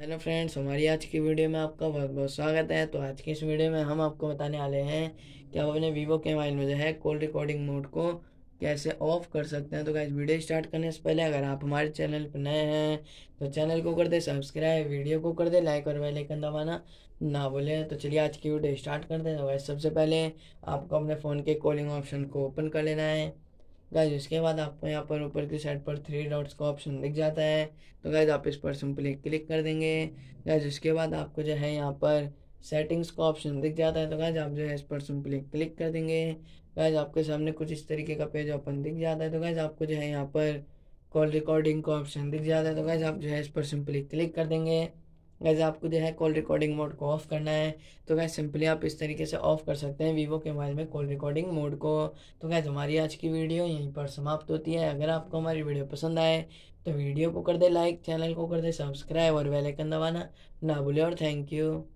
hello friends हमारी आज की वीडियो में आपका बहुत बहुत स्वागत है तो आज की इस वीडियो में हम आपको बताने वाले हैं कि आप अपने वीवो के मोबाइल में जो है कॉल रिकॉर्डिंग मोड को कैसे ऑफ कर सकते हैं तो क्या वीडियो स्टार्ट करने से पहले अगर आप हमारे चैनल पर नए हैं तो चैनल को कर दे सब्सक्राइब वीडियो को कर दे लाइक और बेलाइकन दबाना ना बोले तो चलिए आज की वीडियो स्टार्ट कर दें तो सबसे पहले आपको अपने फ़ोन के कॉलिंग ऑप्शन को ओपन कर लेना है गाइज उसके बाद आपको यहाँ पर ऊपर की साइड पर थ्री डॉट्स का ऑप्शन दिख जाता है तो गाइज आप इस पर सिंपली क्लिक कर देंगे गाइज उसके बाद आपको जो है यहाँ पर सेटिंग्स का ऑप्शन दिख जाता है तो गाइज आप जो है इस पर सिंपली क्लिक कर देंगे गाइज आपके सामने कुछ इस तरीके का पेज ओपन दिख जाता है तो गाइज आपको जो है यहाँ पर कॉल रिकॉर्डिंग का ऑप्शन दिख जाता है तो गाइज आप जो है इस पर सिंपली क्लिक कर देंगे वैसे आपको जो है कॉल रिकॉर्डिंग मोड को ऑफ़ करना है तो गैस सिंपली आप इस तरीके से ऑफ़ कर सकते हैं वीवो के मोबाइल में कॉल रिकॉर्डिंग मोड को तो गैस हमारी आज की वीडियो यहीं पर समाप्त होती है अगर आपको हमारी वीडियो पसंद आए तो वीडियो को कर दे लाइक चैनल को कर दे सब्सक्राइब और वेलाइकन दबाना ना भूलें और थैंक यू